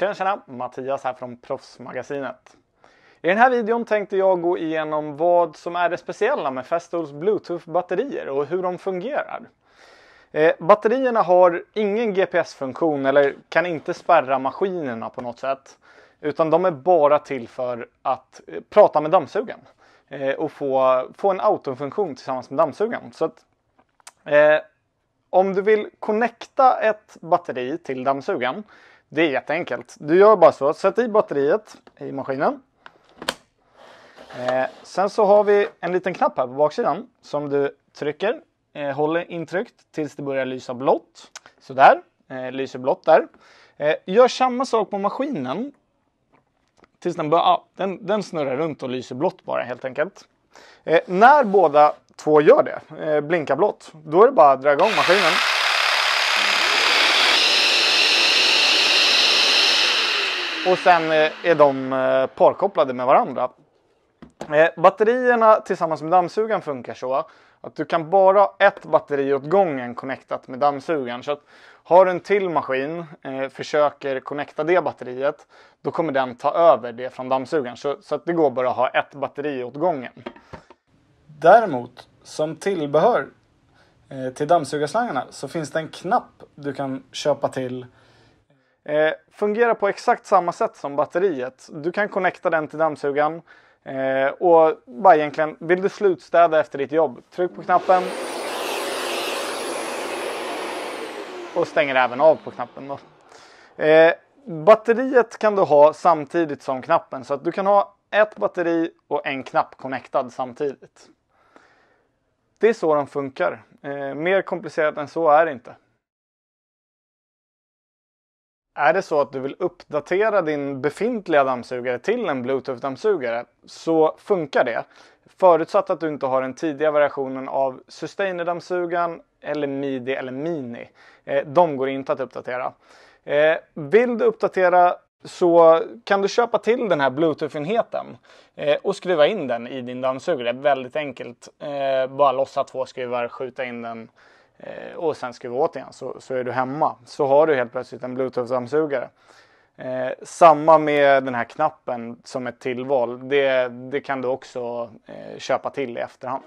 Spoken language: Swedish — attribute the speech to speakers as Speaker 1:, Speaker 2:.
Speaker 1: Tjena tjena! Mattias här från Proffsmagasinet. I den här videon tänkte jag gå igenom vad som är det speciella med Festols Bluetooth-batterier och hur de fungerar. Eh, batterierna har ingen GPS-funktion eller kan inte spärra maskinerna på något sätt. Utan de är bara till för att eh, prata med dammsugaren eh, och få, få en autofunktion tillsammans med dammsugaren. Så att, eh, om du vill connecta ett batteri till dammsugaren det är jätteenkelt. Du gör bara så. Sätt i batteriet i maskinen. Eh, sen så har vi en liten knapp här på baksidan som du trycker. Eh, håller intryckt tills det börjar lysa blått. Sådär, eh, lyser blått där. Eh, gör samma sak på maskinen. Tills den, bör, ah, den, den snurrar runt och lyser blått bara helt enkelt. Eh, när båda två gör det, eh, blinkar blått, då är det bara att dra igång maskinen. Och sen eh, är de eh, parkopplade med varandra. Eh, batterierna tillsammans med dammsugaren funkar så att du kan bara ha ett batteri åt gången connectat med dammsugaren. Så att har du en till maskin, eh, försöker connecta det batteriet, då kommer den ta över det från dammsugaren. Så, så att det går bara att ha ett batteri åt gången. Däremot, som tillbehör eh, till dammsugarslangarna så finns det en knapp du kan köpa till Eh, fungerar på exakt samma sätt som batteriet. Du kan connecta den till dammsugaren eh, och bara egentligen, vill du slutstäda efter ditt jobb, tryck på knappen och stänger även av på knappen. Då. Eh, batteriet kan du ha samtidigt som knappen så att du kan ha ett batteri och en knapp connectad samtidigt. Det är så de funkar. Eh, mer komplicerat än så är det inte. Är det så att du vill uppdatera din befintliga dammsugare till en Bluetooth-dammsugare så funkar det. Förutsatt att du inte har den tidiga versionen av Sustainer-dammsugaren eller Midi eller Mini. Eh, de går inte att uppdatera. Eh, vill du uppdatera så kan du köpa till den här Bluetooth-enheten eh, och skruva in den i din dammsugare. Väldigt enkelt. Bara lossa två skruvar, skjuta in den Eh, och sen skruva åt igen så, så är du hemma. Så har du helt plötsligt en bluetooth-dammsugare. Eh, samma med den här knappen som ett tillval. Det, det kan du också eh, köpa till i efterhand.